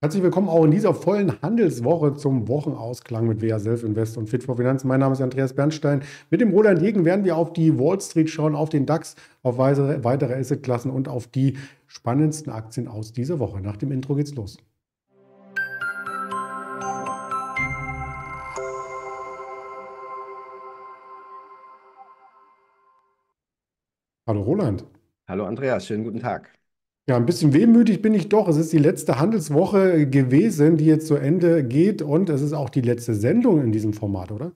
Herzlich willkommen auch in dieser vollen Handelswoche zum Wochenausklang mit WA Self Invest und Fit for Finanzen. Mein Name ist Andreas Bernstein. Mit dem Roland Jegen werden wir auf die Wall Street schauen, auf den DAX, auf weitere Assetklassen und auf die spannendsten Aktien aus dieser Woche. Nach dem Intro geht's los. Hallo Roland. Hallo Andreas, schönen guten Tag. Ja, ein bisschen wehmütig bin ich doch. Es ist die letzte Handelswoche gewesen, die jetzt zu Ende geht und es ist auch die letzte Sendung in diesem Format, oder?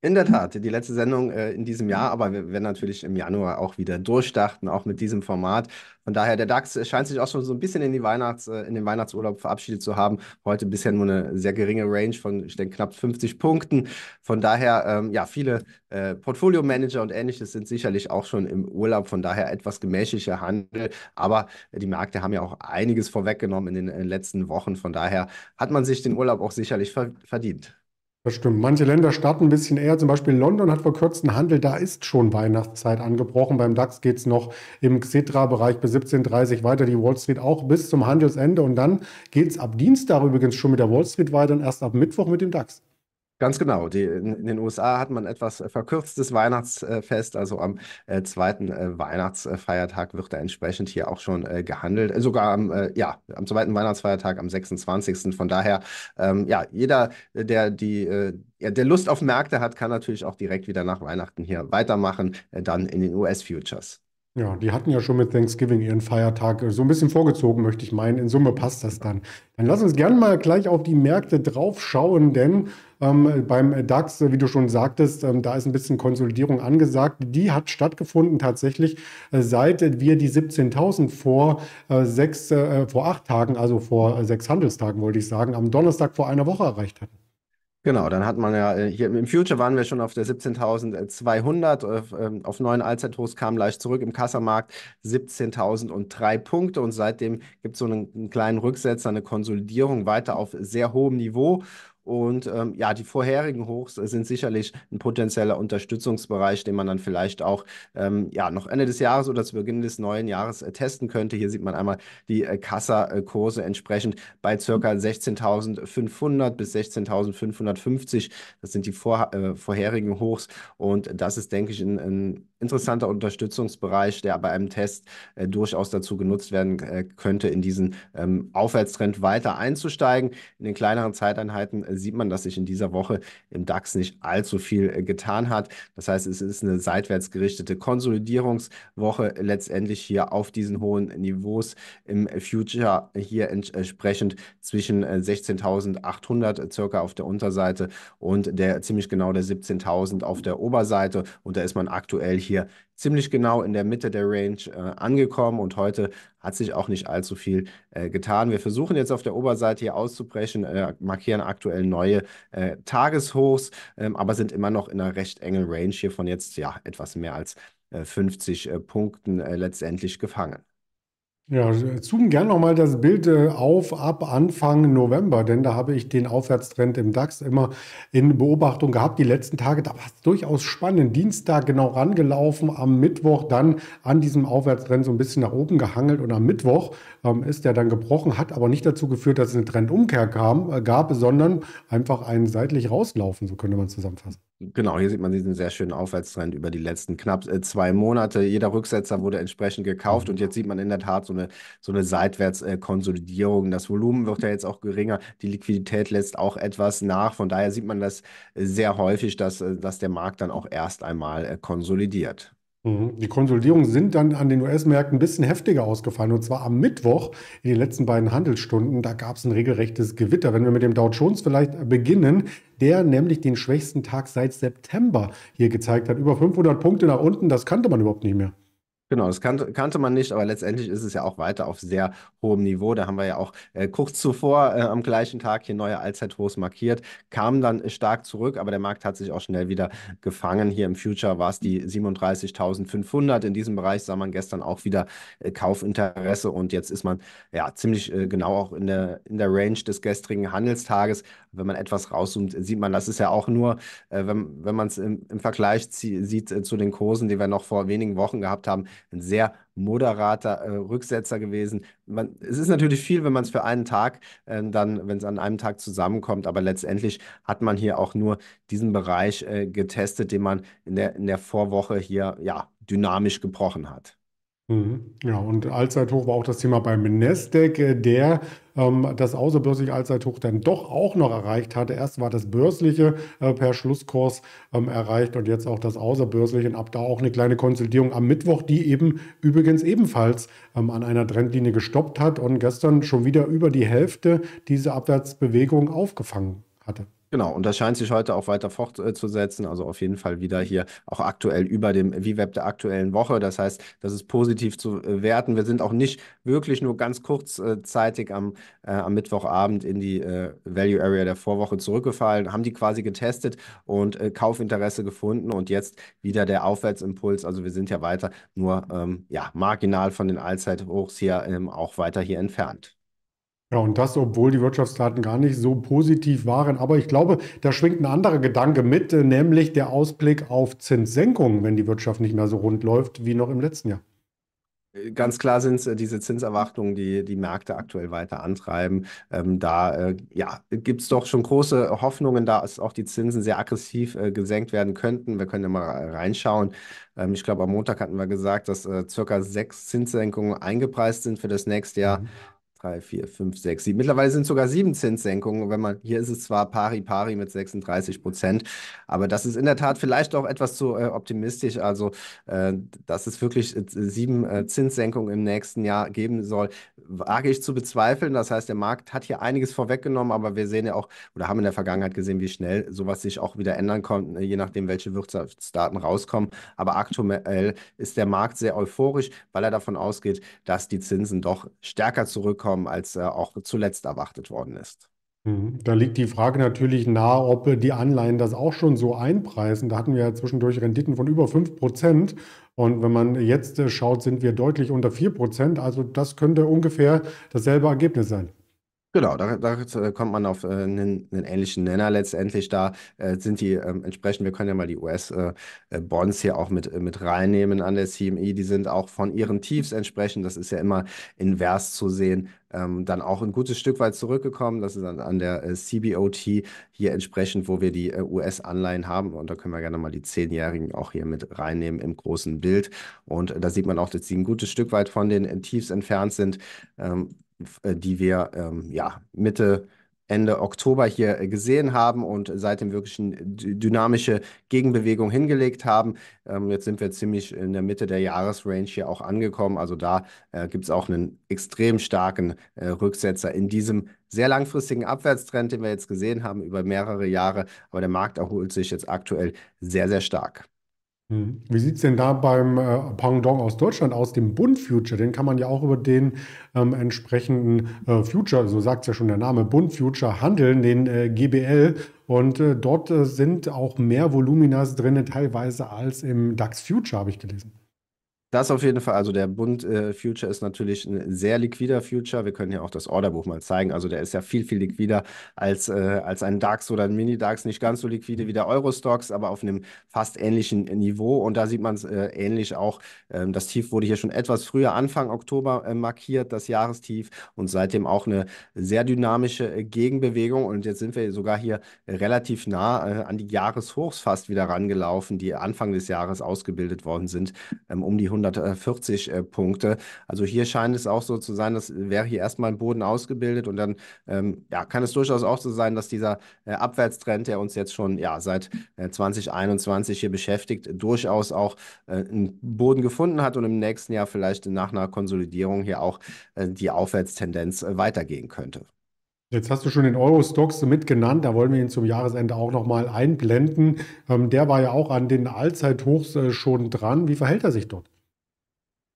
In der Tat, die letzte Sendung äh, in diesem Jahr, aber wir werden natürlich im Januar auch wieder durchstarten, auch mit diesem Format. Von daher, der DAX äh, scheint sich auch schon so ein bisschen in, die Weihnachts-, äh, in den Weihnachtsurlaub verabschiedet zu haben. Heute bisher nur eine sehr geringe Range von, ich denke, knapp 50 Punkten. Von daher, ähm, ja, viele äh, Portfolio-Manager und ähnliches sind sicherlich auch schon im Urlaub. Von daher etwas gemächlicher Handel. Aber die Märkte haben ja auch einiges vorweggenommen in den, in äh, den letzten Wochen. Von daher hat man sich den Urlaub auch sicherlich ver verdient. Das stimmt. Manche Länder starten ein bisschen eher. Zum Beispiel London hat vor kurzem Handel. Da ist schon Weihnachtszeit angebrochen. Beim DAX geht es noch im Xetra-Bereich bis 17.30 Uhr weiter. Die Wall Street auch bis zum Handelsende. Und dann geht es ab Dienstag übrigens schon mit der Wall Street weiter und erst ab Mittwoch mit dem DAX. Ganz genau. Die, in, den USA hat man etwas äh, verkürztes Weihnachtsfest. Also am äh, zweiten äh, Weihnachtsfeiertag wird da entsprechend hier auch schon äh, gehandelt. Äh, sogar am, äh, ja, am zweiten Weihnachtsfeiertag, am 26. Von daher, ähm, ja, jeder, der die ja, der Lust auf Märkte hat, kann natürlich auch direkt wieder nach Weihnachten hier weitermachen, dann in den US-Futures. Ja, die hatten ja schon mit Thanksgiving ihren Feiertag so ein bisschen vorgezogen, möchte ich meinen. In Summe passt das dann. Dann lass uns gerne mal gleich auf die Märkte draufschauen, denn ähm, beim DAX, äh, wie du schon sagtest, ähm, da ist ein bisschen Konsolidierung angesagt. Die hat stattgefunden tatsächlich, äh, seit wir die 17.000 vor äh, sechs, äh, vor acht Tagen, also vor äh, sechs Handelstagen, wollte ich sagen, am Donnerstag vor einer Woche erreicht hatten. Genau, dann hat man ja, äh, hier im Future waren wir schon auf der 17.200, ähm, auf, neuen Allzeithochs kam leicht zurück im Kassamarkt 17.003 Punkte und seitdem gibt es so einen kleinen Rücksetzer, eine Konsolidierung weiter auf sehr hohem Niveau und ähm, ja, die vorherigen Hochs sind sicherlich ein potenzieller Unterstützungsbereich, den man dann vielleicht auch ähm, ja, noch Ende des Jahres oder zu Beginn des neuen Jahres äh, testen könnte. Hier sieht man einmal die äh, Kassa-Kurse entsprechend bei circa 16.500 bis 16.550. Das sind die vor, äh, vorherigen Hochs. Und das ist, denke ich, ein, ein interessanter Unterstützungsbereich, der bei einem Test äh, durchaus dazu genutzt werden äh, könnte, in diesen ähm, Aufwärtstrend weiter einzusteigen. In den kleineren Zeiteinheiten äh, sieht man, dass sich in dieser Woche im DAX nicht allzu viel äh, getan hat. Das heißt, es ist eine seitwärts gerichtete Konsolidierungswoche letztendlich hier auf diesen hohen Niveaus im Future hier entsprechend zwischen 16.800 äh, äh, circa auf der Unterseite und der ziemlich genau der 17.000 auf der Oberseite. Und da ist man aktuell hier hier ziemlich genau in der Mitte der Range äh, angekommen und heute hat sich auch nicht allzu viel äh, getan. Wir versuchen jetzt auf der Oberseite hier auszubrechen, äh, markieren aktuell neue äh, Tageshochs, ähm, aber sind immer noch in einer recht engen Range hier von jetzt ja etwas mehr als 50 äh, äh, Punkten letztendlich gefangen. Ja, zoomen gerne nochmal das Bild äh, auf ab Anfang November, denn da habe ich den Aufwärtstrend im DAX immer in Beobachtung gehabt. Die letzten Tage, da war es durchaus spannend. Dienstag genau rangelaufen, am Mittwoch dann an diesem Aufwärtstrend so ein bisschen nach oben gehangelt und am Mittwoch ähm, ist der dann gebrochen, hat aber nicht dazu geführt, dass es eine Trendumkehr kam, äh, gab, sondern einfach ein seitlich rauslaufen, so könnte man zusammenfassen. Genau, hier sieht man diesen sehr schönen Aufwärtstrend über die letzten knapp äh, zwei Monate. Jeder Rücksetzer wurde entsprechend gekauft mhm. und jetzt sieht man in der Tat so eine, so eine Seitwärtskonsolidierung. Äh, das Volumen wird ja jetzt auch geringer, die Liquidität lässt auch etwas nach. Von daher sieht man das äh, sehr häufig, dass, dass der Markt dann auch erst einmal konsolidiert. Mhm. Die Konsolidierungen sind dann an den US-Märkten ein bisschen heftiger ausgefallen. Und zwar am Mittwoch in den letzten beiden Handelsstunden. Da gab es ein regelrechtes Gewitter. Wenn wir mit dem Dow Jones vielleicht beginnen, der nämlich den schwächsten Tag seit September hier gezeigt hat. Über 500 Punkte nach unten, das kannte man überhaupt nicht mehr. Genau, das kannte, kannte man nicht, aber letztendlich ist es ja auch weiter auf sehr hohem Niveau. Da haben wir ja auch äh, kurz zuvor äh, am gleichen Tag hier neue Allzeithochs markiert, kamen dann stark zurück, aber der Markt hat sich auch schnell wieder gefangen. Hier im Future war es die 37.500. In diesem Bereich sah man gestern auch wieder äh, Kaufinteresse und jetzt ist man ja ziemlich äh, genau auch in der, in der Range des gestrigen Handelstages wenn man etwas rauszoomt, sieht man, das ist ja auch nur, äh, wenn, wenn man es im, im, Vergleich sieht äh, zu den Kursen, die wir noch vor wenigen Wochen gehabt haben, ein sehr moderater äh, Rücksetzer gewesen. Man, es ist natürlich viel, wenn man es für einen Tag äh, dann, wenn es an einem Tag zusammenkommt, aber letztendlich hat man hier auch nur diesen Bereich äh, getestet, den man in der, in der Vorwoche hier ja, dynamisch gebrochen hat. Mhm. Ja, und Allzeithoch war auch das Thema beim Nestec, äh, der ähm, das außerbörsliche Allzeithoch dann doch auch noch erreicht hatte. Erst war das börsliche äh, per Schlusskurs ähm, erreicht und jetzt auch das außerbörsliche und ab da auch eine kleine Konsolidierung am Mittwoch, die eben übrigens ebenfalls ähm, an einer Trendlinie gestoppt hat und gestern schon wieder über die Hälfte diese Abwärtsbewegung aufgefangen hatte. Genau, und das scheint sich heute auch weiter fortzusetzen. Also auf jeden Fall wieder hier auch aktuell über dem VWAP der aktuellen Woche. Das heißt, das ist positiv zu äh, werten. Wir sind auch nicht wirklich nur ganz kurzzeitig am, äh, am Mittwochabend in die äh, Value Area der Vorwoche zurückgefallen, haben die quasi getestet und äh, Kaufinteresse gefunden und jetzt wieder der Aufwärtsimpuls. Also wir sind ja weiter nur ähm, ja, marginal von den Allzeithochs hier ähm, auch weiter hier entfernt. Ja, und das, obwohl die Wirtschaftsdaten gar nicht so positiv waren. Aber ich glaube, da schwingt ein anderer Gedanke mit, äh, nämlich der Ausblick auf Zinssenkungen, wenn die Wirtschaft nicht mehr so rund läuft wie noch im letzten Jahr. Äh, ganz klar sind es äh, diese Zinserwartungen, die die Märkte aktuell weiter antreiben. Ähm, da äh, ja, gibt es doch schon große Hoffnungen, dass auch die Zinsen sehr aggressiv äh, gesenkt werden könnten. Wir können ja mal reinschauen. Ähm, ich glaube, am Montag hatten wir gesagt, dass äh, circa sechs Zinssenkungen eingepreist sind für das nächste Jahr. Mhm drei, vier, fünf, sechs, sieben. Mittlerweile sind sogar sieben Zinssenkungen. Wenn man, hier ist es zwar pari pari mit 36 Prozent, aber das ist in der Tat vielleicht auch etwas zu äh, optimistisch. Also, äh, dass es wirklich äh, sieben äh, Zinssenkungen im nächsten Jahr geben soll, wage ich zu bezweifeln. Das heißt, der Markt hat hier einiges vorweggenommen, aber wir sehen ja auch oder haben in der Vergangenheit gesehen, wie schnell sowas sich auch wieder ändern konnte, äh, je nachdem, welche Wirtschaftsdaten rauskommen. Aber aktuell ist der Markt sehr euphorisch, weil er davon ausgeht, dass die Zinsen doch stärker zurückkommen gekommen, als er auch zuletzt erwartet worden ist. Mhm. Da liegt die Frage natürlich nahe, ob die Anleihen das auch schon so einpreisen. Da hatten wir ja zwischendurch Renditen von über 5 Prozent. Und wenn man jetzt äh, schaut, sind wir deutlich unter 4 Prozent. Also das könnte ungefähr dasselbe Ergebnis sein. Genau, da, da kommt man auf einen, äh, einen ähnlichen Nenner letztendlich. Da äh, sind die ähm, entsprechend, wir können ja mal die US-Bonds äh, äh, hier auch mit, mit reinnehmen an der CME. Die sind auch von ihren Tiefs entsprechend, das ist ja immer invers zu sehen, ähm, dann auch ein gutes Stück weit zurückgekommen. Das ist dann an der CBOT hier entsprechend, wo wir die US-Anleihen haben. Und da können wir gerne mal die Zehnjährigen auch hier mit reinnehmen im großen Bild. Und da sieht man auch, dass sie ein gutes Stück weit von den Tiefs entfernt sind. Ähm, äh, die wir ähm, ja, Mitte, Ende Oktober hier äh, gesehen haben und seitdem wirklich eine dynamische Gegenbewegung hingelegt haben. Ähm, jetzt sind wir ziemlich in der Mitte der Jahresrange hier auch angekommen. Also da äh, gibt es auch einen extrem starken äh, Rücksetzer in diesem sehr langfristigen Abwärtstrend, den wir jetzt gesehen haben über mehrere Jahre. Aber der Markt erholt sich jetzt aktuell sehr, sehr stark. Mhm. Wie sieht es denn da beim äh, Pendant aus Deutschland aus, dem Bund Future? Den kann man ja auch über den ähm, entsprechenden äh, Future, so sagt es ja schon der Name, Bund Future handeln, den äh, GBL. Und äh, dort äh, sind auch mehr Voluminas drin, teilweise als im DAX Future, habe ich gelesen. Das auf jeden Fall. Also der Bund äh, Future ist natürlich ein sehr liquider Future. Wir können ja auch das Orderbuch mal zeigen. Also der ist ja viel, viel liquider als, äh, als ein DAX oder ein Mini-DAX. Nicht ganz so liquide wie der Eurostox, aber auf einem fast ähnlichen Niveau. Und da sieht man es äh, ähnlich auch. Ähm, das Tief wurde hier schon etwas früher, Anfang Oktober äh, markiert, das Jahrestief. Und seitdem auch eine sehr dynamische äh, Gegenbewegung. Und jetzt sind wir sogar hier relativ nah äh, an die Jahreshochs fast wieder rangelaufen, die Anfang des Jahres ausgebildet worden sind, ähm, um die 100 140 äh, Punkte. Also hier scheint es auch so zu sein, dass äh, wäre hier erstmal ein Boden ausgebildet und dann ähm, ja, kann es durchaus auch so sein, dass dieser äh, Abwärtstrend, der uns jetzt schon ja, seit äh, 2021 hier beschäftigt, durchaus auch äh, einen Boden gefunden hat und im nächsten Jahr vielleicht nach einer Konsolidierung hier auch äh, die Aufwärtstendenz weitergehen könnte. Jetzt hast du schon den Euro-Stocks mitgenannt, da wollen wir ihn zum Jahresende auch nochmal einblenden. Ähm, der war ja auch an den Allzeithochs schon dran. Wie verhält er sich dort?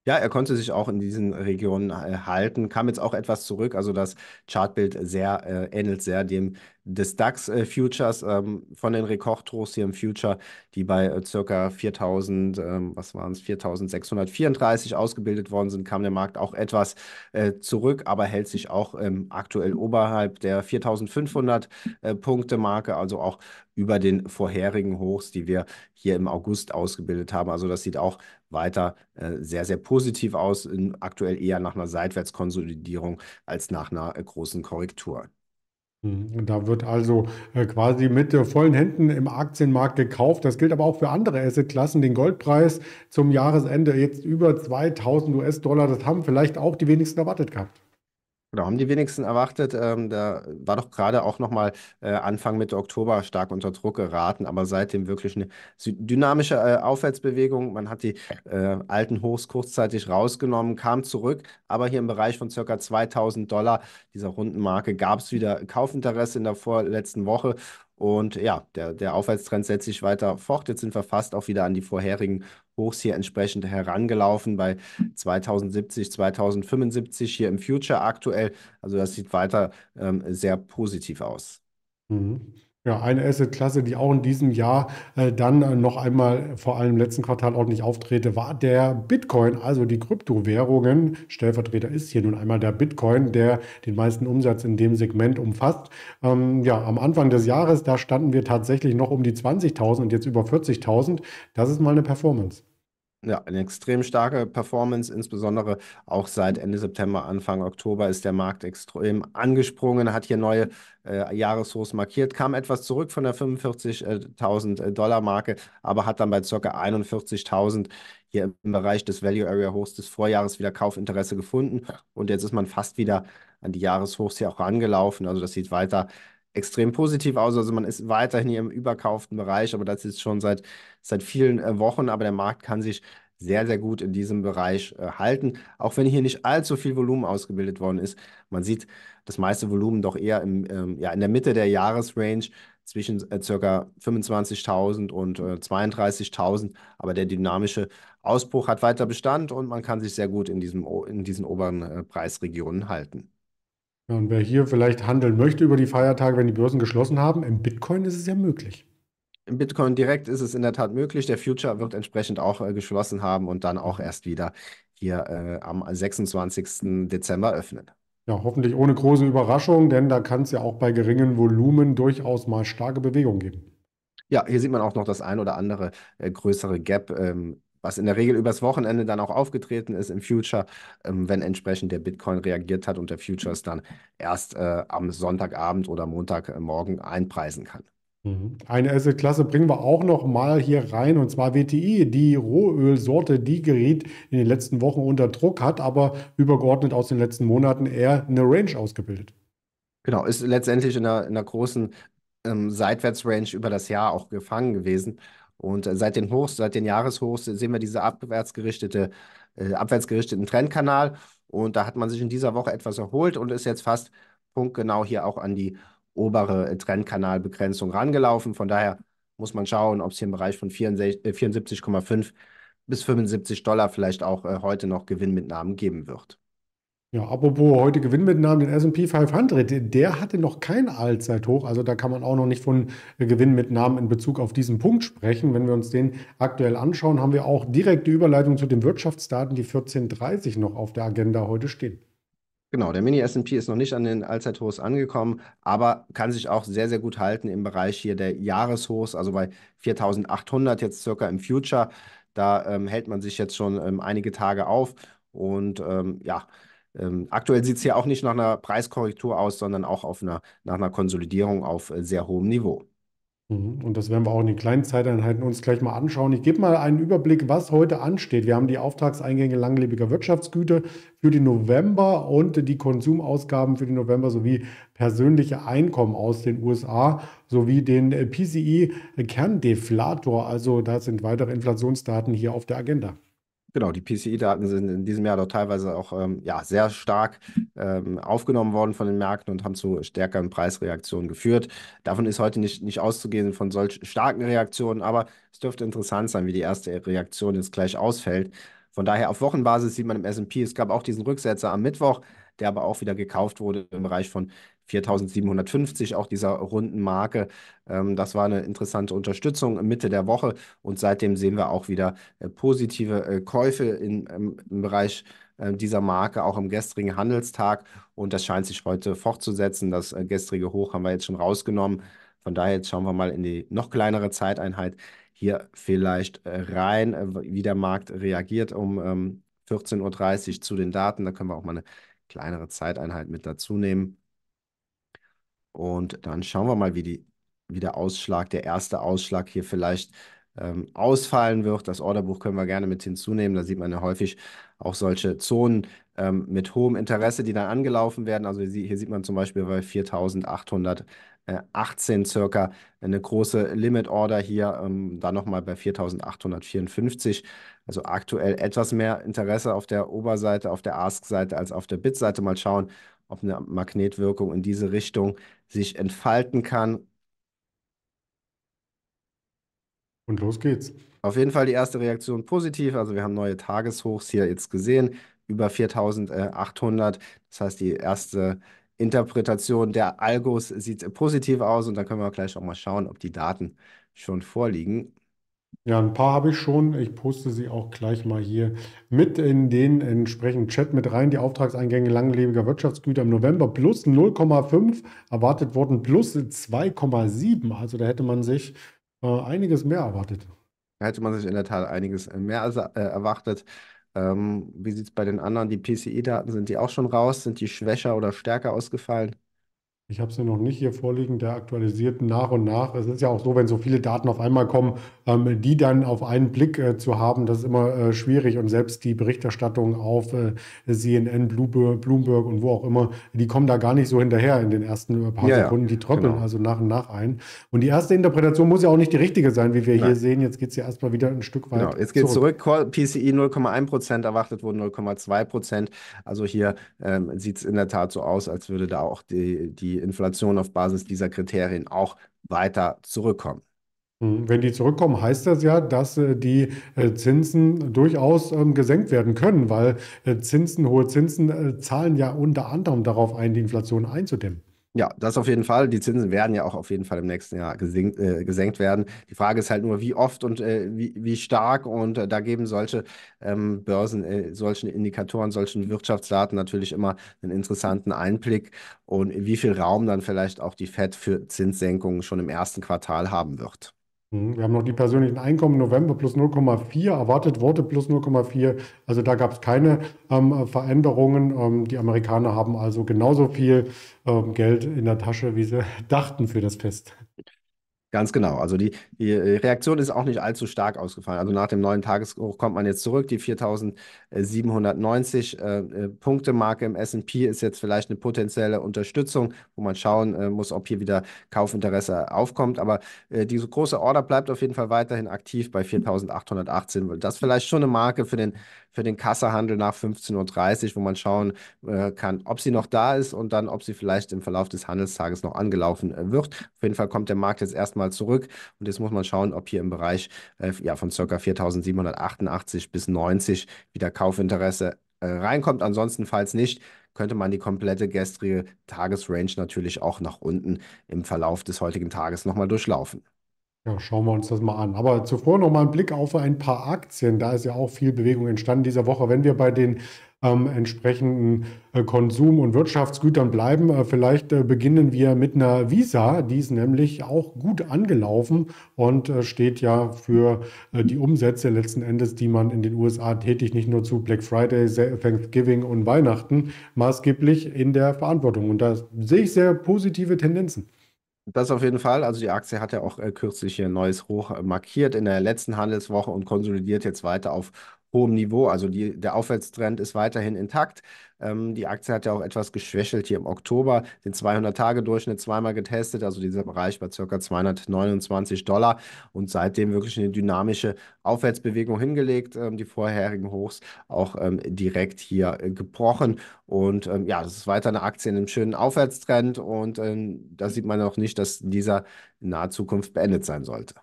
Ja, er konnte sich auch in diesen Regionen äh, halten, kam jetzt auch etwas zurück. Also das Chartbild sehr äh, ähnelt sehr dem des DAX äh, Futures ähm, von den Rekordhochs hier im Future, die bei äh, ca. 4000, ähm, was waren es, 4634 ausgebildet worden sind, kam der Markt auch etwas äh, zurück, aber hält sich auch ähm, aktuell oberhalb der 4500 Punkte Marke, also auch über den vorherigen Hochs, die wir hier im August ausgebildet haben. Also das sieht auch weiter äh, sehr, sehr positiv aus, in, aktuell eher nach einer Seitwärtskonsolidierung als nach einer äh, großen Korrektur. Mhm, da wird also äh, quasi mit äh, vollen Händen im Aktienmarkt gekauft. Das gilt aber auch für andere Assetklassen. Den Goldpreis zum Jahresende jetzt über 2000 US-Dollar, das haben vielleicht auch die wenigsten erwartet gehabt. Genau, haben die wenigsten erwartet. Ähm, da war doch gerade auch nochmal äh, Anfang Mitte Oktober stark unter Druck geraten, aber seitdem wirklich eine dynamische äh, Aufwärtsbewegung. Man hat die äh, alten Hochs kurzzeitig rausgenommen, kam zurück, aber hier im Bereich von circa 2000 Dollar, dieser runden Marke, gab es wieder Kaufinteresse in der vorletzten Woche. Und ja, der, der Aufwärtstrend setzt sich weiter fort. Jetzt sind wir fast auch wieder an die vorherigen Hochs hier entsprechend herangelaufen bei 2070, 2075 hier im Future aktuell. Also das sieht weiter ähm, sehr positiv aus. Mhm. Ja, eine Assetklasse, die auch in diesem Jahr äh, dann äh, noch einmal vor allem im letzten Quartal ordentlich auftrete, war der Bitcoin, also die Kryptowährungen. Stellvertreter ist hier nun einmal der Bitcoin, der den meisten Umsatz in dem Segment umfasst. Ähm, ja, am Anfang des Jahres, da standen wir tatsächlich noch um die 20.000 und jetzt über 40.000. Das ist mal eine Performance. Ja, eine extrem starke Performance, insbesondere auch seit Ende September, Anfang Oktober ist der Markt extrem angesprungen, hat hier neue äh, Jahreshochs markiert, kam etwas zurück von der 45.000 äh, Dollar Marke, aber hat dann bei ca. 41.000 hier im Bereich des Value Area Hochs des Vorjahres wieder Kaufinteresse gefunden und jetzt ist man fast wieder an die Jahreshochs hier auch rangelaufen, also das sieht weiter extrem positiv aus. Also man ist weiterhin hier im überkauften Bereich, aber das ist schon seit, seit vielen äh, Wochen. Aber der Markt kann sich sehr, sehr gut in diesem Bereich äh, halten, auch wenn hier nicht allzu viel Volumen ausgebildet worden ist. Man sieht das meiste Volumen doch eher im, ähm, ja, in der Mitte der Jahresrange zwischen äh, ca. 25.000 und äh, 32.000. Aber der dynamische Ausbruch hat weiter Bestand und man kann sich sehr gut in, diesem, in diesen oberen äh, Preisregionen halten. Ja, und wer hier vielleicht handeln möchte über die Feiertage, wenn die Börsen geschlossen haben, im Bitcoin ist es ja möglich. Im Bitcoin direkt ist es in der Tat möglich. Der Future wird entsprechend auch äh, geschlossen haben und dann auch erst wieder hier äh, am 26. Dezember öffnen. Ja, hoffentlich ohne große Überraschung, denn da kann es ja auch bei geringen Volumen durchaus mal starke Bewegung geben. Ja, hier sieht man auch noch das ein oder andere äh, größere Gap ähm, was in der Regel übers Wochenende dann auch aufgetreten ist im Future, ähm, wenn entsprechend der Bitcoin reagiert hat und der Futures dann erst äh, am Sonntagabend oder Montagmorgen äh, einpreisen kann. Mhm. Eine Asset-Klasse bringen wir auch noch mal hier rein und zwar WTI, die Rohölsorte, die geriet in den letzten Wochen unter Druck, hat aber übergeordnet aus den letzten Monaten eher eine Range ausgebildet. Genau, ist letztendlich in einer, in einer großen ähm, Seitwärtsrange über das Jahr auch gefangen gewesen und äh, seit den Hochs, seit den Jahreshochs sehen wir diese abwärtsgerichtete, äh, abwärtsgerichteten Trendkanal. Und da hat man sich in dieser Woche etwas erholt und ist jetzt fast punktgenau hier auch an die obere äh, Trendkanalbegrenzung rangelaufen. Von daher muss man schauen, ob es hier im Bereich von 74,5 äh, bis 75 Dollar vielleicht auch äh, heute noch Gewinnmitnahmen geben wird. Ja, apropos heute Gewinnmitnahmen, den S&P 500, der hatte noch kein Allzeithoch, also da kann man auch noch nicht von Gewinnmitnahmen in Bezug auf diesen Punkt sprechen. Wenn wir uns den aktuell anschauen, haben wir auch direkte Überleitung zu den Wirtschaftsdaten, die 14.30 noch auf der Agenda heute stehen. Genau, der Mini-S&P ist noch nicht an den Allzeithochs angekommen, aber kann sich auch sehr, sehr gut halten im Bereich hier der Jahreshochs, also bei 4.800 jetzt circa im Future. Da ähm, hält man sich jetzt schon ähm, einige Tage auf und ähm, ja, ähm, aktuell sieht es hier auch nicht nach einer Preiskorrektur aus, sondern auch auf einer, nach einer Konsolidierung auf äh, sehr hohem Niveau. Mhm, und das werden wir auch in den kleinen Zeiteinheiten uns gleich mal anschauen. Ich gebe mal einen Überblick, was heute ansteht. Wir haben die Auftragseingänge langlebiger Wirtschaftsgüter für den November und die Konsumausgaben für den November sowie persönliche Einkommen aus den USA sowie den äh, PCI-Kerndeflator. Also da sind weitere Inflationsdaten hier auf der Agenda. Genau, die PCI-Daten sind in diesem Jahr doch teilweise auch ähm, ja, sehr stark ähm, aufgenommen worden von den Märkten und haben zu stärkeren Preisreaktionen geführt. Davon ist heute nicht, nicht auszugehen von solch starken Reaktionen, aber es dürfte interessant sein, wie die erste Reaktion jetzt gleich ausfällt. Von daher auf Wochenbasis sieht man im SP, es gab auch diesen Rücksetzer am Mittwoch, der aber auch wieder gekauft wurde im Bereich von 4750, auch dieser runden Marke. Ähm, das war eine interessante Unterstützung Mitte der Woche und seitdem sehen wir auch wieder äh, positive äh, Käufe ähm, im Bereich äh, dieser Marke auch im gestrigen Handelstag und das scheint sich heute fortzusetzen. Das gestrige Hoch haben wir jetzt schon rausgenommen. Von daher jetzt schauen wir mal in die noch kleinere Zeiteinheit hier vielleicht rein, wie der Markt reagiert um 14.30 ähm, Uhr zu den Daten. Da können wir auch mal eine kleinere Zeiteinheit mit dazu nehmen. Und dann schauen wir mal, wie, die, wie der Ausschlag, der erste Ausschlag hier vielleicht ähm, ausfallen wird. Das Orderbuch können wir gerne mit hinzunehmen. Da sieht man ja häufig auch solche Zonen ähm, mit hohem Interesse, die dann angelaufen werden. Also hier sieht man zum Beispiel bei 4800 18 äh, circa eine große Limit Order hier, ähm, da nochmal bei 4.854. Also aktuell etwas mehr Interesse auf der Oberseite, auf der Ask-Seite als auf der bit seite Mal schauen, ob eine Magnetwirkung in diese Richtung sich entfalten kann. Und los geht's. Auf jeden Fall die erste Reaktion positiv. Also wir haben neue Tageshochs hier jetzt gesehen, über 4.800. Das heißt, die erste Reaktion Interpretation der Algos sieht positiv aus und dann können wir gleich auch mal schauen, ob die Daten schon vorliegen. Ja, ein paar habe ich schon. Ich poste sie auch gleich mal hier mit in den entsprechenden Chat mit rein. Die Auftragseingänge langlebiger Wirtschaftsgüter im November plus 0,5 erwartet wurden plus 2,7. Also da hätte man sich äh, einiges mehr erwartet. Da hätte man sich in der Tat einiges mehr äh, erwartet. Ähm, wie sieht es bei den anderen? Die PCI-Daten, sind die auch schon raus? Sind die schwächer oder stärker ausgefallen? Ich habe sie noch nicht hier vorliegen, der aktualisiert nach und nach. Es ist ja auch so, wenn so viele Daten auf einmal kommen, ähm, die dann auf einen Blick äh, zu haben, das ist immer äh, schwierig. Und selbst die Berichterstattung auf äh, CNN, Bloomberg und wo auch immer, die kommen da gar nicht so hinterher in den ersten paar ja, Sekunden. Die tröppeln genau. also nach und nach ein. Und die erste Interpretation muss ja auch nicht die richtige sein, wie wir Nein. hier sehen. Jetzt geht es ja erstmal wieder ein Stück weit. Genau. Jetzt geht es zurück. zurück. PCI e 0,1 Prozent erwartet wurden 0,2 Prozent. Also hier ähm, sieht es in der Tat so aus, als würde da auch die, die Inflation auf Basis dieser Kriterien auch weiter zurückkommen. Hm, wenn die zurückkommen, heißt das ja, dass äh, die äh, Zinsen durchaus ähm, gesenkt werden können, weil äh, Zinsen, hohe Zinsen zahlen ja unter anderem darauf ein, die Inflation einzudämmen. Ja, das auf jeden Fall. Die Zinsen werden ja auch auf jeden Fall im nächsten Jahr gesenkt, äh, gesenkt werden. Die Frage ist halt nur, wie oft und äh, wie, wie stark. Und äh, da geben solche ähm, Börsen, solchen Indikatoren, solchen Wirtschaftsdaten natürlich immer einen interessanten Einblick und wie viel Raum dann vielleicht auch die Fed für Zinssenkungen schon im ersten Quartal haben wird. Hm, wir haben noch die persönlichen Einkommen November plus 0,4, erwartet wurde plus 0,4. Also da gab es keine ähm, Veränderungen. Ähm, die Amerikaner haben also genauso viel ähm, Geld in der Tasche, wie sie dachten für das Fest. Ganz genau. Also die, die, äh, Reaktion ist auch nicht allzu stark ausgefallen. Also nach dem neuen Tageshoch kommt man jetzt zurück. Die 4790 äh, äh Punkte-Marke im SP ist jetzt vielleicht eine potenzielle Unterstützung, wo man schauen äh, muss, ob hier wieder Kaufinteresse aufkommt. Aber äh, diese große Order bleibt auf jeden Fall weiterhin aktiv bei 4818. Das ist vielleicht schon eine Marke für den, für den Kassehandel nach 15.30 Uhr, wo man schauen äh, kann, ob sie noch da ist und dann, ob sie vielleicht im Verlauf des Handelstages noch angelaufen äh, wird. Auf jeden Fall kommt der Markt jetzt erstmal nochmal zurück. Und jetzt muss man schauen, ob hier im Bereich äh, ja, von ca. 4.788 bis 90 wieder Kaufinteresse äh, reinkommt. Ansonsten, falls nicht, könnte man die komplette gestrige Tagesrange natürlich auch nach unten im Verlauf des heutigen Tages nochmal durchlaufen. Ja, schauen wir uns das mal an. Aber zuvor nochmal ein Blick auf ein paar Aktien. Da ist ja auch viel Bewegung entstanden dieser Woche. Wenn wir bei den ähm, entsprechenden äh, Konsum- und Wirtschaftsgütern bleiben. Äh, vielleicht äh, beginnen wir mit einer Visa, die ist nämlich auch gut angelaufen und äh, steht ja für äh, die Umsätze letzten Endes, die man in den USA tätig, nicht nur zu Black Friday, Thanksgiving und Weihnachten, maßgeblich in der Verantwortung. Und da sehe ich sehr positive Tendenzen. Das auf jeden Fall. Also die Aktie hat ja auch äh, kürzlich ein neues Hoch markiert in der letzten Handelswoche und konsolidiert jetzt weiter auf hohem Niveau. Also die, der Aufwärtstrend ist weiterhin intakt. Ähm, die Aktie hat ja auch etwas geschwächelt hier im Oktober, den 200-Tage-Durchschnitt zweimal getestet, also dieser Bereich bei ca. 229 Dollar und seitdem wirklich eine dynamische Aufwärtsbewegung hingelegt, ähm, die vorherigen Hochs auch ähm, direkt hier äh, gebrochen. Und ähm, ja, das ist weiter eine Aktie in einem schönen Aufwärtstrend und ähm, da sieht man auch nicht, dass dieser in naher Zukunft beendet sein sollte.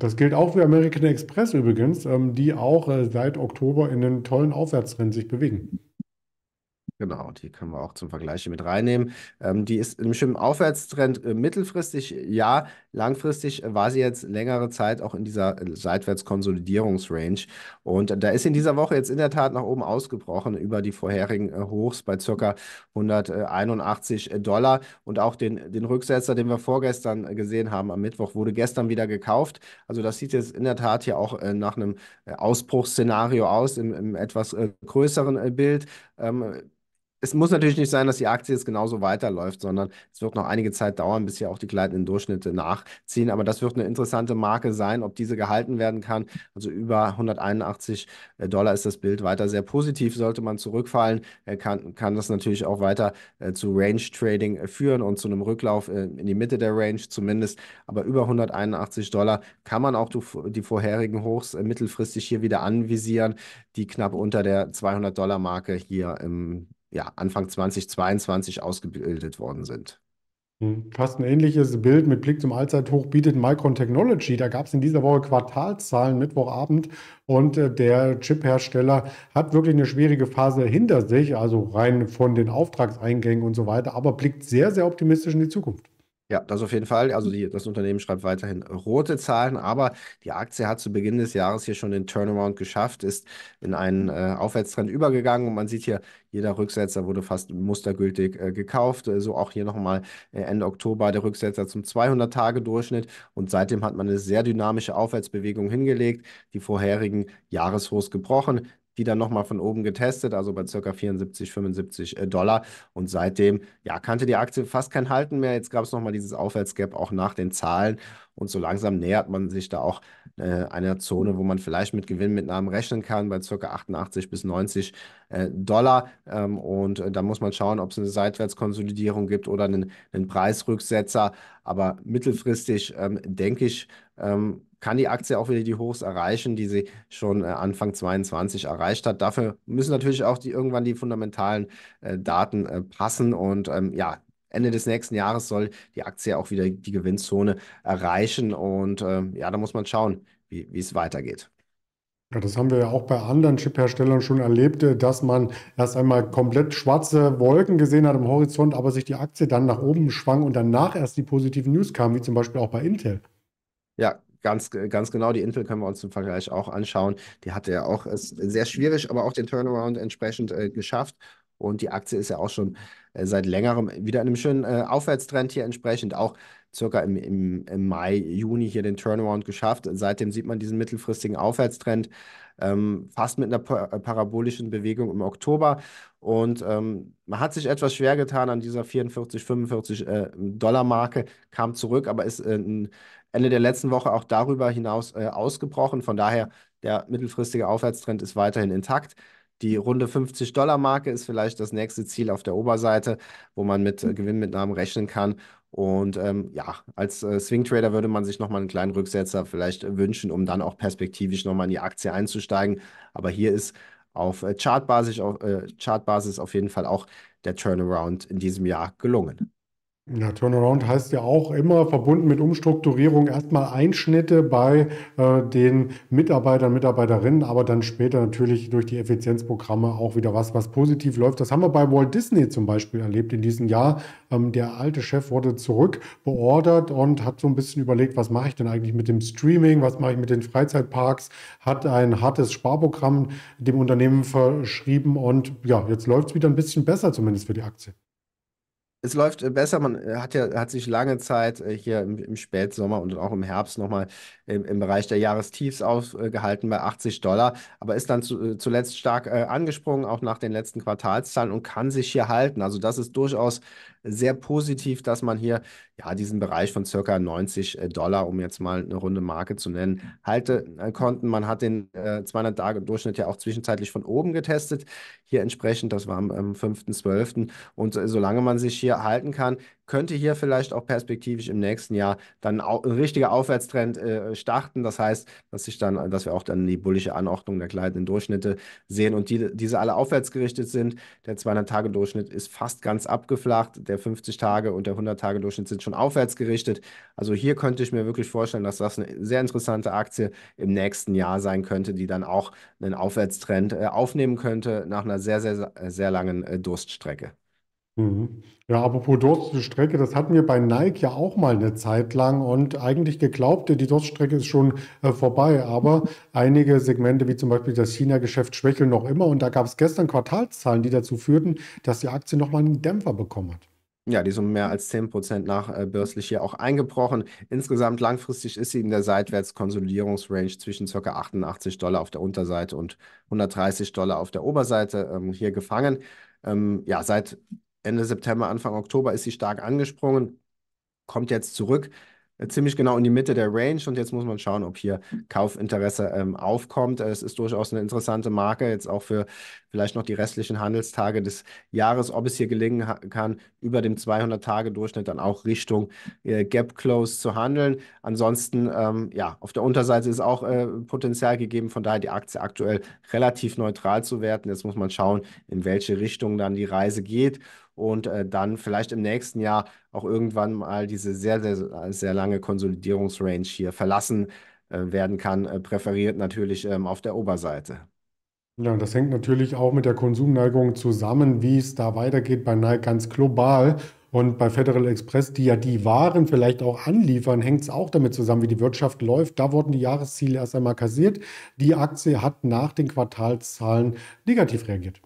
Das gilt auch für American Express übrigens, ähm, die auch äh, seit Oktober in den tollen Aufwärtstrend sich bewegen. Genau, die können wir auch zum Vergleich mit reinnehmen. Ähm, die ist im schönen Aufwärtstrend äh, mittelfristig, ja, langfristig war sie jetzt längere Zeit auch in dieser äh, Seitwärtskonsolidierungsrange. Und da ist in dieser Woche jetzt in der Tat nach oben ausgebrochen über die vorherigen äh, Hochs bei circa 181 Dollar. Und auch den, den Rücksetzer, den wir vorgestern gesehen haben am Mittwoch, wurde gestern wieder gekauft. Also das sieht jetzt in der Tat hier auch nach einem Ausbruchsszenario aus, im, im etwas größeren Bild. Ähm, es muss natürlich nicht sein, dass die Aktie jetzt genauso weiterläuft, sondern es wird noch einige Zeit dauern, bis hier auch die gleitenden Durchschnitte nachziehen. Aber das wird eine interessante Marke sein, ob diese gehalten werden kann. Also über 181 äh, Dollar ist das Bild weiter sehr positiv. Sollte man zurückfallen, äh, kann, kann das natürlich auch weiter äh, zu Range Trading führen und zu einem Rücklauf in die Mitte der Range zumindest. Aber über 181 Dollar kann man auch die vorherigen Hochs mittelfristig hier wieder anvisieren, die knapp unter der 200 Dollar Marke hier im ja, Anfang 2022 ausgebildet worden sind. Hm, fast ein ähnliches Bild mit Blick zum Allzeithoch bietet Micron Technology. Da gab es in dieser Woche Quartalszahlen Mittwochabend und äh, der Chip-Hersteller hat wirklich eine schwierige Phase hinter sich, also rein von den Auftragseingängen und so weiter, aber blickt sehr, sehr optimistisch in die Zukunft. Ja, das auf jeden Fall. Also hm. die, das Unternehmen schreibt weiterhin rote Zahlen, aber die Aktie hat zu Beginn des Jahres hier schon den Turnaround geschafft, ist in einen äh, Aufwärtstrend übergegangen und man sieht hier, jeder Rücksetzer wurde fast mustergültig äh, gekauft. Äh, so auch hier nochmal äh, Ende Oktober der Rücksetzer zum 200-Tage-Durchschnitt und seitdem hat man eine sehr dynamische Aufwärtsbewegung hingelegt, die vorherigen Jahreshochs gebrochen die dann nochmal von oben getestet, also bei ca. 74, 75 Dollar. Und seitdem ja, kannte die Aktie fast kein Halten mehr. Jetzt gab es nochmal dieses Aufwärtsgap auch nach den Zahlen. Und so langsam nähert man sich da auch äh, einer Zone, wo man vielleicht mit Gewinnmitnahmen rechnen kann, bei ca. 88 bis 90 äh, Dollar. Ähm, und äh, da muss man schauen, ob es eine Seitwärtskonsolidierung gibt oder einen, einen Preisrücksetzer. Aber mittelfristig ähm, denke ich, ähm, kann die Aktie auch wieder die Hochs erreichen, die sie schon äh, Anfang 22 erreicht hat. Dafür müssen natürlich auch die, irgendwann die fundamentalen äh, Daten äh, passen. Und ähm, ja, Ende des nächsten Jahres soll die Aktie auch wieder die Gewinnzone erreichen. Und äh, ja, da muss man schauen, wie es weitergeht. Ja, das haben wir ja auch bei anderen Chipherstellern schon erlebt, äh, dass man erst einmal komplett schwarze Wolken gesehen hat am Horizont, aber sich die Aktie dann nach oben schwang und danach erst die positiven News kamen, wie zum Beispiel auch bei Intel. Ja, ganz, ganz genau. Die Intel können wir uns im Vergleich auch anschauen. Die hatte ja auch es sehr schwierig, aber auch den Turnaround entsprechend äh, geschafft. Und die Aktie ist ja auch schon äh, seit längerem wieder in einem schönen äh, Aufwärtstrend hier entsprechend auch circa im, im, im, Mai, Juni hier den Turnaround geschafft. Seitdem sieht man diesen mittelfristigen Aufwärtstrend ähm, fast mit einer äh, parabolischen Bewegung im Oktober. Und ähm, man hat sich etwas schwer getan an dieser 44, 45 äh, Dollar Marke, kam zurück, aber ist äh, Ende der letzten Woche auch darüber hinaus äh, ausgebrochen. Von daher, der mittelfristige Aufwärtstrend ist weiterhin intakt. Die runde 50-Dollar-Marke ist vielleicht das nächste Ziel auf der Oberseite, wo man mit äh, mhm. Gewinnmitnahmen rechnen kann. Und ähm, ja, als äh, Swing Trader würde man sich nochmal einen kleinen Rücksetzer vielleicht wünschen, um dann auch perspektivisch nochmal in die Aktie einzusteigen. Aber hier ist auf äh, Chartbasis, auf äh, Chartbasis auf jeden Fall auch der Turnaround in diesem Jahr gelungen. Ja, Turnaround heißt ja auch immer verbunden mit Umstrukturierung erstmal Einschnitte bei äh, den Mitarbeitern, Mitarbeiterinnen, aber dann später natürlich durch die Effizienzprogramme auch wieder was, was positiv läuft. Das haben wir bei Walt Disney zum Beispiel erlebt in diesem Jahr. Ähm, der alte Chef wurde zurückbeordert und hat so ein bisschen überlegt, was mache ich denn eigentlich mit dem Streaming, was mache ich mit den Freizeitparks, hat ein hartes Sparprogramm dem Unternehmen verschrieben und ja, jetzt läuft es wieder ein bisschen besser zumindest für die Aktie es läuft äh, besser. Man äh, hat ja hat sich lange Zeit äh, hier im, im Spätsommer und auch im Herbst nochmal im, im Bereich der Jahrestiefs aufgehalten bei 80 Dollar, aber ist dann zu, äh, zuletzt stark äh, angesprungen, auch nach den letzten Quartalszahlen und kann sich hier halten. Also das ist durchaus sehr positiv, dass man hier ja diesen Bereich von circa 90 äh, Dollar, um jetzt mal eine runde Marke zu nennen, halten äh, konnten. Man hat den äh, 200-Tage-Durchschnitt ja auch zwischenzeitlich von oben getestet. Hier entsprechend, das war am ähm, 5.12. Und äh, solange man sich hier halten kann, könnte hier vielleicht auch perspektivisch im nächsten Jahr dann auch ein richtiger Aufwärtstrend äh, starten. Das heißt, dass sich dann, dass wir auch dann die bullische Anordnung der gleitenden Durchschnitte sehen und die, diese alle aufwärts gerichtet sind. Der 200-Tage-Durchschnitt ist fast ganz abgeflacht. Der 50-Tage und der 100-Tage-Durchschnitt sind schon aufwärts gerichtet. Also hier könnte ich mir wirklich vorstellen, dass das eine sehr interessante Aktie im nächsten Jahr sein könnte, die dann auch einen Aufwärtstrend äh, aufnehmen könnte nach einer sehr, sehr, sehr langen äh, Durststrecke. Mhm. Ja, apropos Durststrecke, das hatten wir bei Nike ja auch mal eine Zeit lang und eigentlich geglaubt, die Durststrecke ist schon äh, vorbei, aber einige Segmente wie zum Beispiel das China-Geschäft schwächeln noch immer und da gab es gestern Quartalszahlen, die dazu führten, dass die Aktie nochmal einen Dämpfer bekommen hat. Ja, die sind mehr als 10% nachbörslich äh, hier auch eingebrochen. Insgesamt langfristig ist sie in der Seitwärtskonsolidierungsrange zwischen ca. 88 Dollar auf der Unterseite und 130 Dollar auf der Oberseite ähm, hier gefangen. Ähm, ja, seit Ende September, Anfang Oktober ist sie stark angesprungen, kommt jetzt zurück äh, ziemlich genau in die Mitte der Range und jetzt muss man schauen, ob hier Kaufinteresse ähm, aufkommt. Äh, es ist durchaus eine interessante Marke, jetzt auch für vielleicht noch die restlichen Handelstage des Jahres, ob es hier gelingen kann, über dem 200-Tage-Durchschnitt dann auch Richtung äh, Gap-Close zu handeln. Ansonsten, ähm, ja, auf der Unterseite ist auch äh, Potenzial gegeben, von daher die Aktie aktuell relativ neutral zu werten. Jetzt muss man schauen, in welche Richtung dann die Reise geht und äh, dann vielleicht im nächsten Jahr auch irgendwann mal diese sehr, sehr, sehr lange Konsolidierungsrange hier verlassen äh, werden kann, äh, präferiert natürlich ähm, auf der Oberseite. Ja, und das hängt natürlich auch mit der Konsumneigung zusammen, wie es da weitergeht bei Nike ganz global. Und bei Federal Express, die ja die Waren vielleicht auch anliefern, hängt es auch damit zusammen, wie die Wirtschaft läuft. Da wurden die Jahresziele erst einmal kassiert. Die Aktie hat nach den Quartalszahlen negativ reagiert.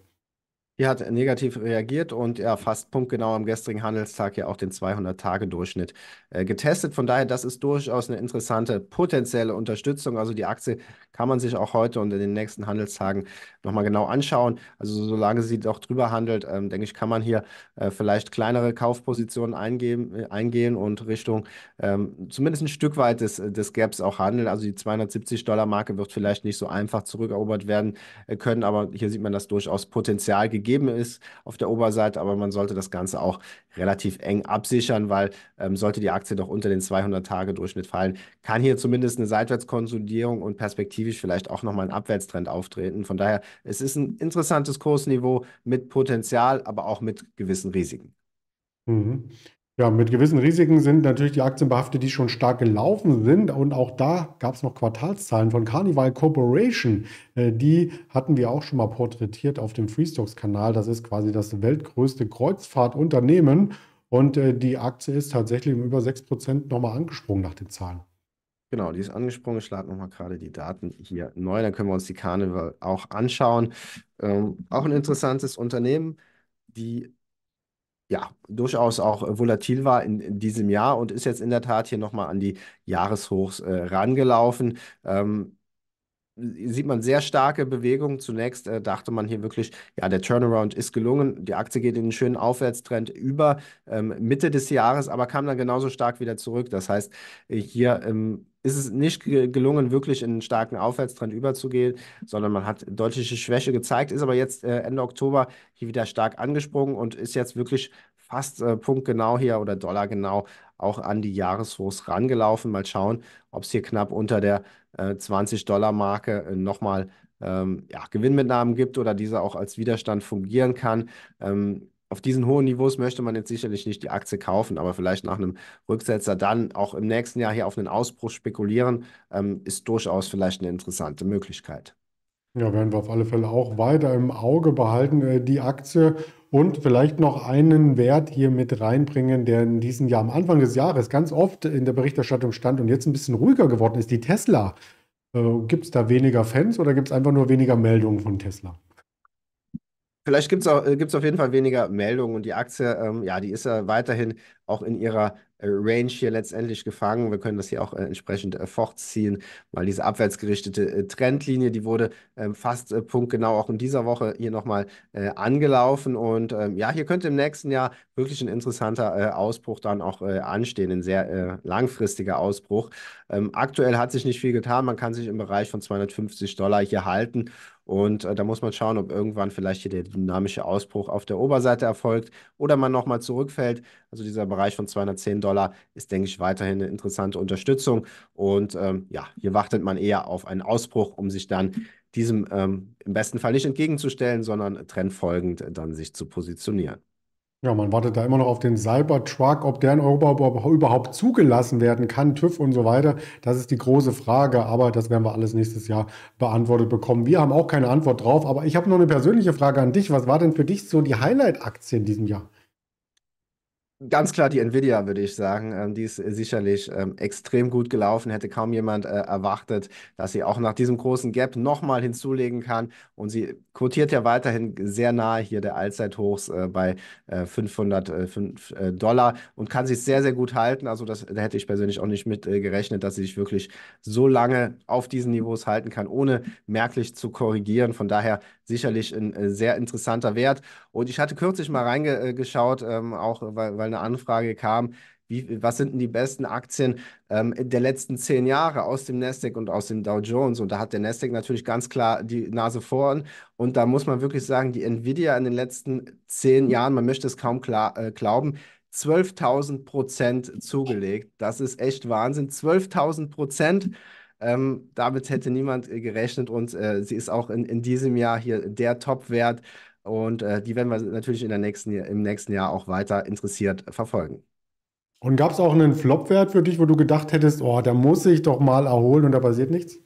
Hier hat negativ reagiert und ja, fast punktgenau am gestrigen Handelstag ja auch den 200-Tage-Durchschnitt äh, getestet. Von daher, das ist durchaus eine interessante potenzielle Unterstützung. Also die Aktie kann man sich auch heute und in den nächsten Handelstagen nochmal genau anschauen. Also solange sie doch drüber handelt, ähm, denke ich, kann man hier äh, vielleicht kleinere Kaufpositionen eingeben, äh, eingehen und Richtung ähm, zumindest ein Stück weit des, äh, des Gaps auch handeln. Also die 270-Dollar-Marke wird vielleicht nicht so einfach zurückerobert werden äh, können, aber hier sieht man das durchaus Potenzial gegeben gegeben ist auf der Oberseite, aber man sollte das Ganze auch relativ eng absichern, weil ähm, sollte die Aktie doch unter den 200-Tage-Durchschnitt fallen, kann hier zumindest eine Seitwärtskonsolidierung und perspektivisch vielleicht auch nochmal ein Abwärtstrend auftreten. Von daher, es ist ein interessantes Kursniveau mit Potenzial, aber auch mit gewissen Risiken. Mhm. Ja, mit gewissen Risiken sind natürlich die Aktien behaftet, die schon stark gelaufen sind. Und auch da gab es noch Quartalszahlen von Carnival Corporation. Äh, die hatten wir auch schon mal porträtiert auf dem Freestocks-Kanal. Das ist quasi das weltgrößte Kreuzfahrtunternehmen. Und äh, die Aktie ist tatsächlich um über 6% nochmal angesprungen nach den Zahlen. Genau, die ist angesprungen. Ich schlage nochmal gerade die Daten hier neu. Dann können wir uns die Carnival auch anschauen. Ähm, auch ein interessantes Unternehmen. Die ja, durchaus auch äh, volatil war in, in, diesem Jahr und ist jetzt in der Tat hier nochmal an die Jahreshochs äh, rangelaufen. Ähm, sieht man sehr starke Bewegungen. Zunächst äh, dachte man hier wirklich, ja, der Turnaround ist gelungen. Die Aktie geht in einen schönen Aufwärtstrend über ähm, Mitte des Jahres, aber kam dann genauso stark wieder zurück. Das heißt, äh, hier ähm, ist es nicht gelungen, wirklich in einen starken Aufwärtstrend überzugehen, sondern man hat deutliche Schwäche gezeigt, ist aber jetzt äh, Ende Oktober hier wieder stark angesprungen und ist jetzt wirklich fast äh, punktgenau hier oder dollargenau auch an die Jahreshochs rangelaufen. Mal schauen, ob es hier knapp unter der äh, 20-Dollar-Marke äh, nochmal ähm, ja, Gewinnmitnahmen gibt oder diese auch als Widerstand fungieren kann. Ähm, auf diesen hohen Niveaus möchte man jetzt sicherlich nicht die Aktie kaufen, aber vielleicht nach einem Rücksetzer dann auch im nächsten Jahr hier auf einen Ausbruch spekulieren, ähm, ist durchaus vielleicht eine interessante Möglichkeit. Ja, werden wir auf alle Fälle auch weiter im Auge behalten, äh, die Aktie. Und vielleicht noch einen Wert hier mit reinbringen, der in diesem Jahr am Anfang des Jahres ganz oft in der Berichterstattung stand und jetzt ein bisschen ruhiger geworden ist, die Tesla. Äh, gibt es da weniger Fans oder gibt es einfach nur weniger Meldungen von Tesla? Vielleicht gibt es äh, gibt's auf jeden Fall weniger Meldungen und die Aktie, ähm, ja, die ist ja weiterhin auch in ihrer äh, Range hier letztendlich gefangen. Wir können das hier auch äh, entsprechend äh, fortziehen, weil diese abwärtsgerichtete Trendlinie, die wurde ähm, fast punktgenau auch in dieser Woche hier nochmal angelaufen. Und ähm, ja, hier könnte im nächsten Jahr wirklich ein interessanter Ausbruch dann auch anstehen, ein sehr langfristiger Ausbruch. Ähm, aktuell hat sich nicht viel getan. Man kann sich im Bereich von 250 Dollar hier halten. Und äh, da muss man schauen, ob irgendwann vielleicht hier der dynamische Ausbruch auf der Oberseite erfolgt oder man nochmal zurückfällt. Also dieser Bereich von 210 Dollar ist, denke ich, weiterhin eine interessante Unterstützung. Und ähm, ja, hier wartet man eher auf einen Ausbruch, um sich dann diesem ähm, im besten Fall nicht entgegenzustellen, sondern trendfolgend dann sich zu positionieren. Ja, man wartet da immer noch auf den Cybertruck, ob der in Europa überhaupt zugelassen werden kann, TÜV und so weiter. Das ist die große Frage, aber das werden wir alles nächstes Jahr beantwortet bekommen. Wir haben auch keine Antwort drauf, aber ich habe noch eine persönliche Frage an dich. Was war denn für dich so die Highlight-Aktie in diesem Jahr? Ganz klar die Nvidia, würde ich sagen. Ähm, die ist sicherlich ähm, extrem gut gelaufen. Hätte kaum jemand äh, erwartet, dass sie auch nach diesem großen Gap nochmal hinzulegen kann. Und sie quotiert ja weiterhin sehr nahe hier der Allzeithochs äh, bei 505 äh, Dollar und kann sich sehr, sehr gut halten. Also das, da hätte ich persönlich auch nicht mit gerechnet, dass sie sich wirklich so lange auf diesen Niveaus halten kann, ohne merklich zu korrigieren. Von daher sicherlich ein sehr interessanter Wert. Und ich hatte kürzlich mal reingeschaut, ähm, auch weil, weil eine Anfrage kam, wie, was sind denn die besten Aktien ähm, der letzten zehn Jahre aus dem Nasdaq und aus dem Dow Jones? Und da hat der Nasdaq natürlich ganz klar die Nase vorn. Und da muss man wirklich sagen, die Nvidia in den letzten zehn Jahren, man möchte es kaum klar, äh, glauben, 12.000 Prozent zugelegt. Das ist echt Wahnsinn. 12.000 Prozent. Ähm, damit hätte niemand gerechnet und äh, sie ist auch in, in diesem Jahr hier der Top-Wert und äh, die werden wir natürlich in der nächsten, im nächsten Jahr auch weiter interessiert verfolgen. Und gab es auch einen Flop-Wert für dich, wo du gedacht hättest, oh, da muss ich doch mal erholen und da passiert nichts?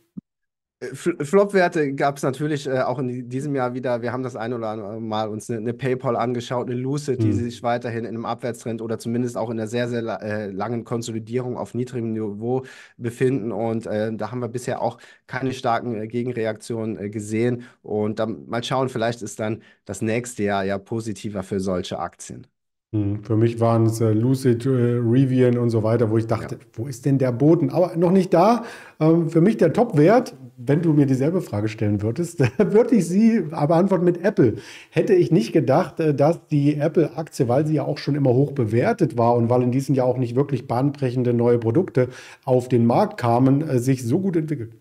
Flop-Werte gab es natürlich äh, auch in diesem Jahr wieder. Wir haben das ein oder andere Mal uns eine, eine PayPal angeschaut, eine Lucid, mhm. die hm. sich weiterhin in einem Abwärtstrend oder zumindest auch in einer sehr, sehr äh, langen Konsolidierung auf niedrigem Niveau befinden. Und äh, da haben wir bisher auch keine starken äh, Gegenreaktionen äh, gesehen. Und dann mal schauen, vielleicht ist dann das nächste Jahr ja positiver für solche Aktien. Hm, für mich waren es äh, Lucid, äh, Rivian und so weiter, wo ich dachte, ja. wo ist denn der Boden? Aber noch nicht da. Ähm, für mich der Top-Wert, wenn du mir dieselbe Frage stellen würdest, würde ich sie aber antworten mit Apple. Hätte ich nicht gedacht, äh, dass die Apple-Aktie, weil sie ja auch schon immer hoch bewertet war und weil in diesem Jahr auch nicht wirklich bahnbrechende neue Produkte auf den Markt kamen, äh, sich so gut entwickelt.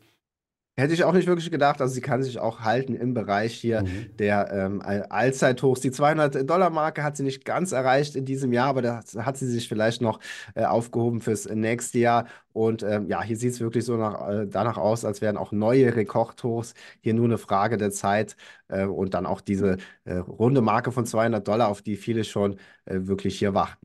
Hätte ich auch nicht wirklich gedacht. Also sie kann sich auch halten im Bereich hier mhm. der ähm, Allzeithochs. Die 200-Dollar-Marke hat sie nicht ganz erreicht in diesem Jahr, aber da hat sie sich vielleicht noch äh, aufgehoben fürs nächste Jahr. Und ähm, ja, hier sieht es wirklich so nach, äh, danach aus, als wären auch neue Rekordhochs hier nur eine Frage der Zeit. Äh, und dann auch diese äh, runde Marke von 200 Dollar, auf die viele schon äh, wirklich hier warten.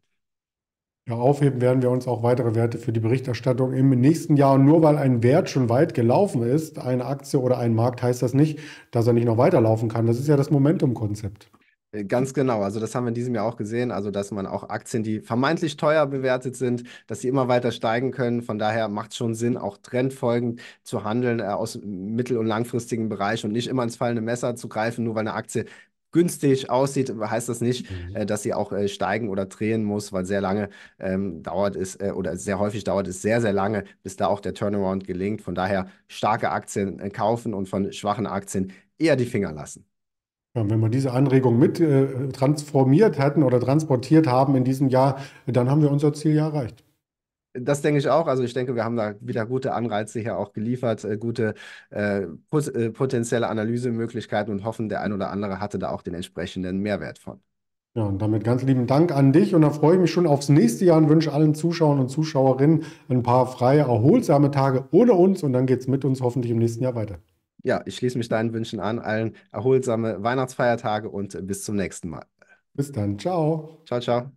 Ja, aufheben werden wir uns auch weitere Werte für die Berichterstattung im nächsten Jahr. Nur weil ein Wert schon weit gelaufen ist, eine Aktie oder ein Markt, heißt das nicht, dass er nicht noch weiterlaufen kann. Das ist ja das Momentum-Konzept. Äh, ganz genau. Also das haben wir in diesem Jahr auch gesehen. Also dass man auch Aktien, die vermeintlich teuer bewertet sind, dass sie immer weiter steigen können. Von daher macht es schon Sinn, auch trendfolgend zu handeln äh, aus mittel- und langfristigen Bereich und nicht immer ins fallende Messer zu greifen, nur weil eine Aktie günstig aussieht, heißt das nicht, mhm. äh, dass sie auch äh, steigen oder drehen muss, weil sehr lange ähm, dauert es äh, oder sehr häufig dauert es sehr, sehr lange, bis da auch der Turnaround gelingt. Von daher starke Aktien äh, kaufen und von schwachen Aktien eher die Finger lassen. Ja, wenn wir diese Anregung mit äh, transformiert hätten oder transportiert haben in diesem Jahr, dann haben wir unser Ziel ja erreicht. Das denke ich auch. Also ich denke, wir haben da wieder gute Anreize hier auch geliefert, äh, gute äh, pot äh, potenzielle Analysemöglichkeiten und hoffen, der ein oder andere hatte da auch den entsprechenden Mehrwert von. Ja, und damit ganz lieben Dank an dich und da freue ich mich schon aufs nächste Jahr und wünsche allen Zuschauern und Zuschauerinnen ein paar freie, erholsame Tage ohne uns und dann geht es mit uns hoffentlich im nächsten Jahr weiter. Ja, ich schließe mich deinen Wünschen an, allen erholsame Weihnachtsfeiertage und äh, bis zum nächsten Mal. Bis dann, ciao. Ciao, ciao.